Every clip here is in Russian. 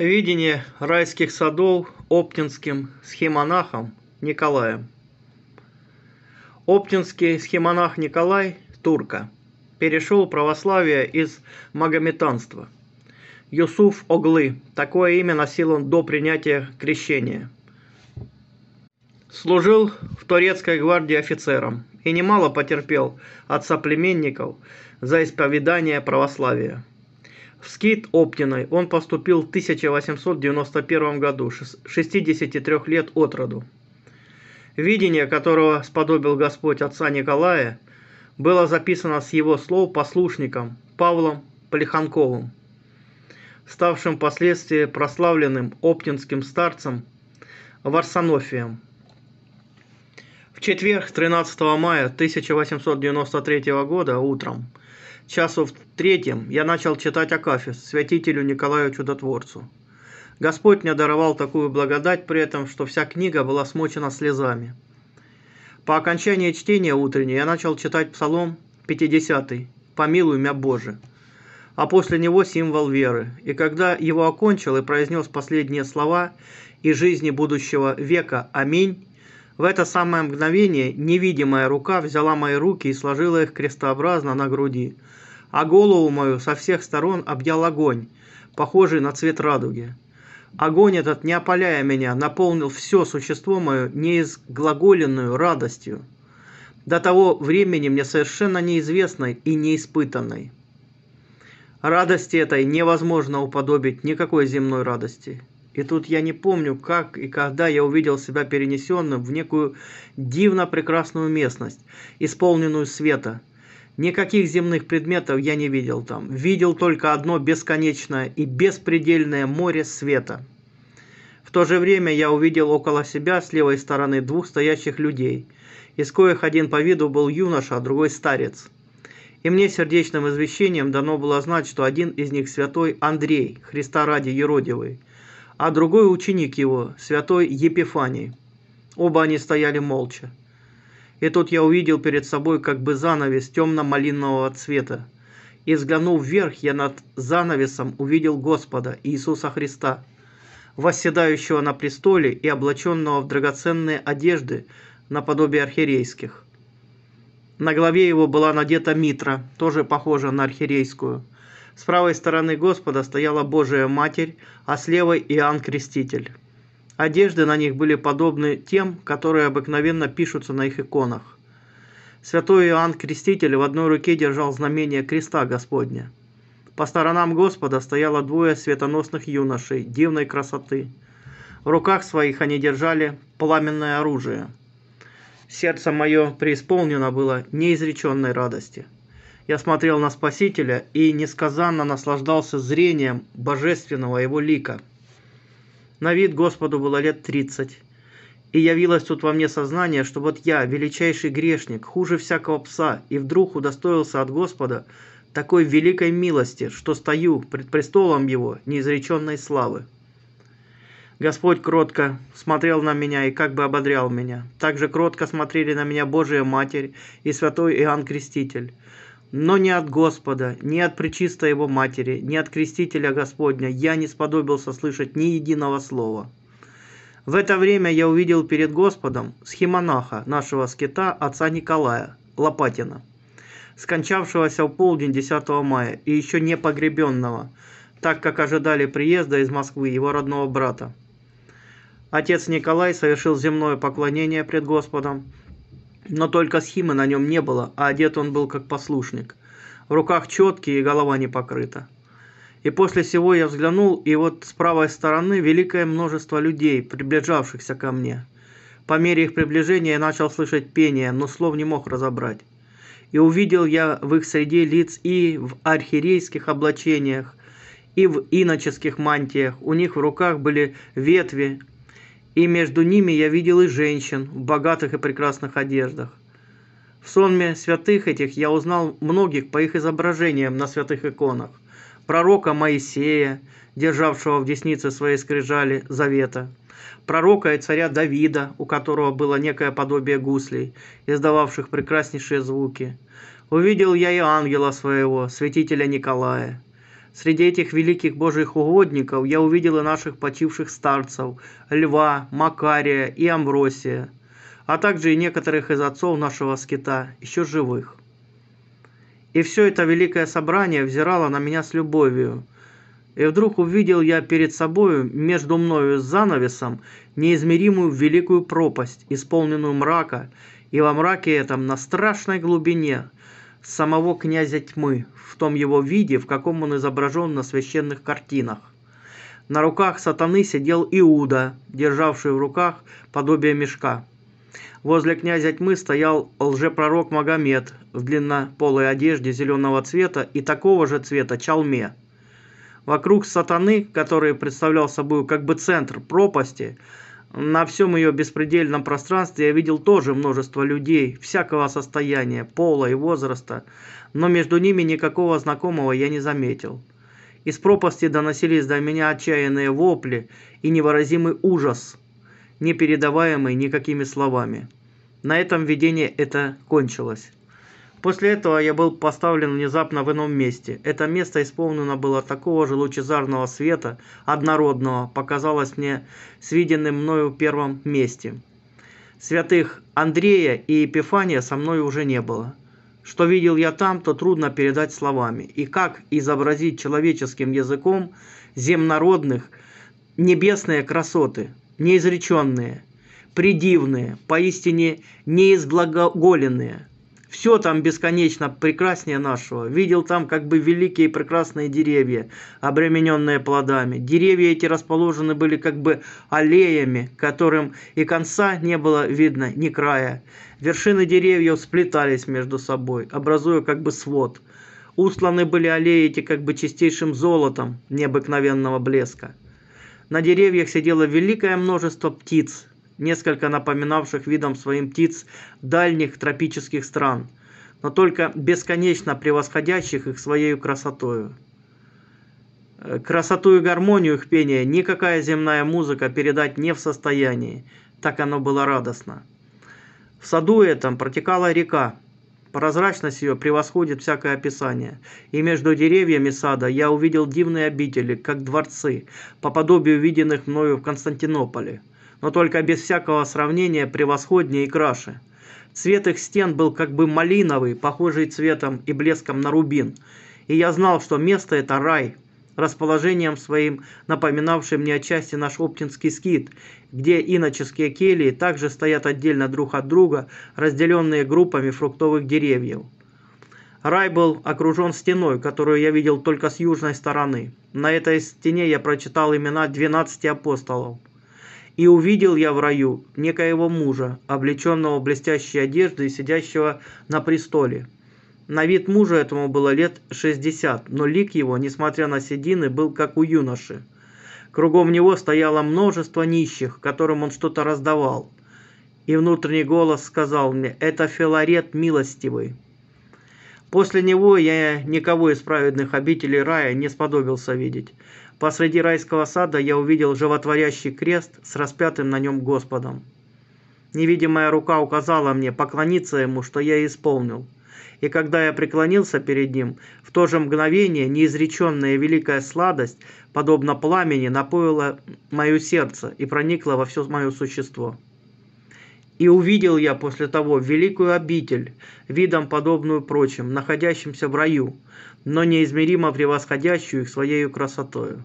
Видение райских садов оптинским схемонахом Николаем. Оптинский схемонах Николай Турка перешел православие из магометанства. Юсуф Оглы, такое имя носил он до принятия крещения. Служил в турецкой гвардии офицером и немало потерпел от соплеменников за исповедание православия в Скейт Оптиной он поступил в 1891 году, 63 лет от роду. Видение, которого сподобил Господь отца Николая, было записано с его слов послушником Павлом Полиханковым, ставшим впоследствии прославленным оптинским старцем Варсонофием. В четверг 13 мая 1893 года утром – часу в третьем я начал читать Акафист святителю Николаю Чудотворцу. Господь мне даровал такую благодать при этом, что вся книга была смочена слезами. По окончании чтения утренней я начал читать Псалом 50 «Помилуй меня, Боже», а после него символ веры. И когда его окончил и произнес последние слова «И жизни будущего века, аминь», в это самое мгновение невидимая рука взяла мои руки и сложила их крестообразно на груди – а голову мою со всех сторон объял огонь, похожий на цвет радуги. Огонь этот, не опаляя меня, наполнил все существо мое неизглаголенную радостью, до того времени мне совершенно неизвестной и неиспытанной. Радости этой невозможно уподобить никакой земной радости. И тут я не помню, как и когда я увидел себя перенесенным в некую дивно прекрасную местность, исполненную света – Никаких земных предметов я не видел там. Видел только одно бесконечное и беспредельное море света. В то же время я увидел около себя с левой стороны двух стоящих людей, из коих один по виду был юноша, а другой старец. И мне сердечным извещением дано было знать, что один из них святой Андрей, Христа ради Еродивый, а другой ученик его, святой Епифаний. Оба они стояли молча. И тут я увидел перед собой как бы занавес темно-малинового цвета. И взглянув вверх, я над занавесом увидел Господа Иисуса Христа, восседающего на престоле и облаченного в драгоценные одежды наподобие архирейских. На голове его была надета митра, тоже похожа на архирейскую. С правой стороны Господа стояла Божия Матерь, а с левой Иоанн Креститель. Одежды на них были подобны тем, которые обыкновенно пишутся на их иконах. Святой Иоанн Креститель в одной руке держал знамение креста Господня. По сторонам Господа стояло двое светоносных юношей дивной красоты. В руках своих они держали пламенное оружие. Сердце мое преисполнено было неизреченной радости. Я смотрел на Спасителя и несказанно наслаждался зрением божественного его лика – на вид Господу было лет тридцать. И явилось тут во мне сознание, что вот я, величайший грешник, хуже всякого пса, и вдруг удостоился от Господа такой великой милости, что стою пред престолом Его неизреченной славы. Господь кротко смотрел на меня и как бы ободрял меня. Также кротко смотрели на меня Божия Матерь и святой Иоанн Креститель но не от Господа, не от пречистой его матери, не от крестителя Господня я не сподобился слышать ни единого слова. В это время я увидел перед Господом схимонаха нашего скита отца Николая Лопатина, скончавшегося в полдень 10 мая и еще не погребенного, так как ожидали приезда из Москвы его родного брата. Отец Николай совершил земное поклонение пред Господом, но только схимы на нем не было, а одет он был как послушник. В руках четкие и голова не покрыта. И после всего я взглянул, и вот с правой стороны великое множество людей, приближавшихся ко мне. По мере их приближения я начал слышать пение, но слов не мог разобрать. И увидел я в их среде лиц и в архиерейских облачениях, и в иноческих мантиях. У них в руках были ветви, и между ними я видел и женщин в богатых и прекрасных одеждах. В сонме святых этих я узнал многих по их изображениям на святых иконах. Пророка Моисея, державшего в деснице своей скрижали завета, пророка и царя Давида, у которого было некое подобие гуслей, издававших прекраснейшие звуки. Увидел я и ангела своего, святителя Николая. Среди этих великих божьих угодников я увидел и наших почивших старцев – Льва, Макария и Амбросия, а также и некоторых из отцов нашего скита, еще живых. И все это великое собрание взирало на меня с любовью. И вдруг увидел я перед собою, между мною с занавесом, неизмеримую великую пропасть, исполненную мрака, и во мраке этом на страшной глубине – самого князя тьмы в том его виде, в каком он изображен на священных картинах. На руках сатаны сидел Иуда, державший в руках подобие мешка. Возле князя тьмы стоял лжепророк Магомед в длиннополой одежде зеленого цвета и такого же цвета чалме. Вокруг сатаны, который представлял собой как бы центр пропасти, на всем ее беспредельном пространстве я видел тоже множество людей, всякого состояния, пола и возраста, но между ними никакого знакомого я не заметил. Из пропасти доносились до меня отчаянные вопли и невыразимый ужас, не передаваемый никакими словами. На этом видение это кончилось. После этого я был поставлен внезапно в ином месте. Это место исполнено было такого же лучезарного света, однородного, показалось мне свиденным мною в первом месте. Святых Андрея и Епифания со мной уже не было. Что видел я там, то трудно передать словами. И как изобразить человеческим языком земнородных небесные красоты, неизреченные, придивные, поистине неизблагоголенные – все там бесконечно прекраснее нашего. Видел там как бы великие и прекрасные деревья, обремененные плодами. Деревья эти расположены были как бы аллеями, которым и конца не было видно, ни края. Вершины деревьев сплетались между собой, образуя как бы свод. Устланы были аллеи эти как бы чистейшим золотом необыкновенного блеска. На деревьях сидело великое множество птиц, несколько напоминавших видом своим птиц дальних тропических стран, но только бесконечно превосходящих их своей красотою. Э, красоту и гармонию их пения никакая земная музыка передать не в состоянии, так оно было радостно. В саду этом протекала река, Прозрачность ее превосходит всякое описание. И между деревьями сада я увидел дивные обители, как дворцы, по подобию виденных мною в Константинополе – но только без всякого сравнения превосходнее и краше. Цвет их стен был как бы малиновый, похожий цветом и блеском на рубин. И я знал, что место это рай, расположением своим напоминавший мне отчасти наш оптинский скит, где иноческие келии также стоят отдельно друг от друга, разделенные группами фруктовых деревьев. Рай был окружен стеной, которую я видел только с южной стороны. На этой стене я прочитал имена 12 апостолов – и увидел я в раю некоего мужа, облеченного блестящие одежды и сидящего на престоле. На вид мужа этому было лет 60, но лик его, несмотря на седины, был как у юноши. Кругом него стояло множество нищих, которым он что-то раздавал. И внутренний голос сказал мне, это Филарет милостивый. После него я никого из праведных обителей рая не сподобился видеть. Посреди райского сада я увидел животворящий крест с распятым на нем Господом. Невидимая рука указала мне поклониться ему, что я и исполнил. И когда я преклонился перед ним, в то же мгновение неизреченная великая сладость, подобно пламени, напоила мое сердце и проникла во все мое существо. И увидел я после того великую обитель, видом подобную прочим, находящимся в раю, но неизмеримо превосходящую их своею красотою.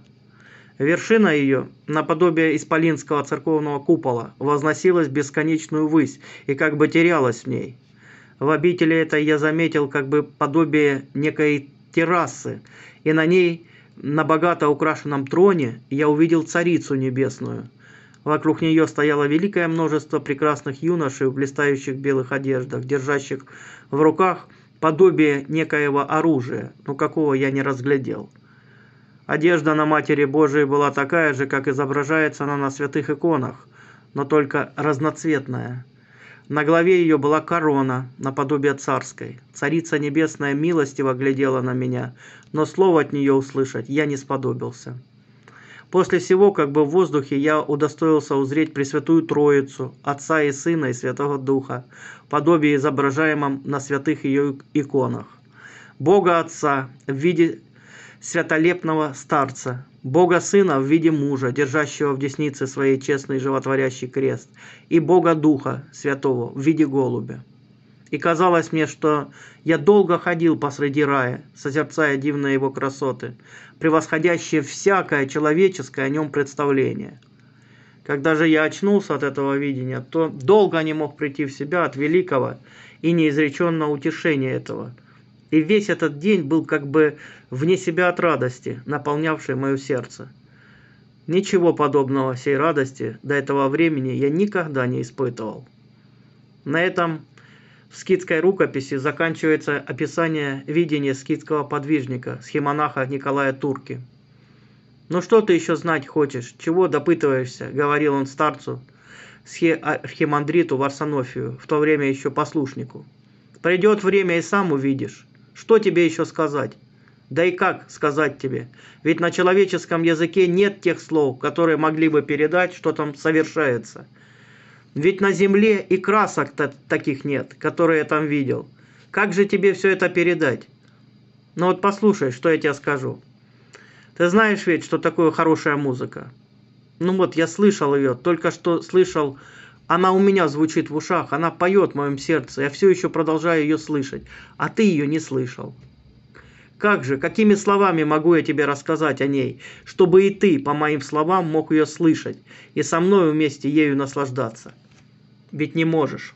Вершина ее, наподобие исполинского церковного купола, возносилась в бесконечную высь и как бы терялась в ней. В обители этой я заметил как бы подобие некой террасы, и на ней, на богато украшенном троне, я увидел Царицу Небесную. Вокруг нее стояло великое множество прекрасных юношей в блистающих белых одеждах, держащих в руках – подобие некоего оружия, но какого я не разглядел. Одежда на Матери Божией была такая же, как изображается она на святых иконах, но только разноцветная. На голове ее была корона, наподобие царской. Царица Небесная милостиво глядела на меня, но слово от нее услышать я не сподобился. После всего, как бы в воздухе, я удостоился узреть Пресвятую Троицу, Отца и Сына и Святого Духа, подобие изображаемом на святых ее иконах. Бога Отца в виде святолепного старца, Бога Сына в виде мужа, держащего в деснице своей честный животворящий крест, и Бога Духа Святого в виде голубя. И казалось мне, что я долго ходил посреди рая, созерцая дивные его красоты, превосходящие всякое человеческое о нем представление. Когда же я очнулся от этого видения, то долго не мог прийти в себя от великого и неизреченного утешения этого. И весь этот день был как бы вне себя от радости, наполнявшей мое сердце. Ничего подобного всей радости до этого времени я никогда не испытывал. На этом в скитской рукописи заканчивается описание видения скитского подвижника, схемонаха Николая Турки. «Ну что ты еще знать хочешь? Чего допытываешься?» – говорил он старцу, архимандриту Варсонофию, в то время еще послушнику. «Придет время и сам увидишь. Что тебе еще сказать?» Да и как сказать тебе? Ведь на человеческом языке нет тех слов, которые могли бы передать, что там совершается – ведь на земле и красок то таких нет, которые я там видел. Как же тебе все это передать? Ну вот послушай, что я тебе скажу. Ты знаешь ведь, что такое хорошая музыка? Ну вот, я слышал ее, только что слышал, она у меня звучит в ушах, она поет в моем сердце, я все еще продолжаю ее слышать, а ты ее не слышал. Как же, какими словами могу я тебе рассказать о ней, чтобы и ты, по моим словам, мог ее слышать и со мной вместе ею наслаждаться?» ведь не можешь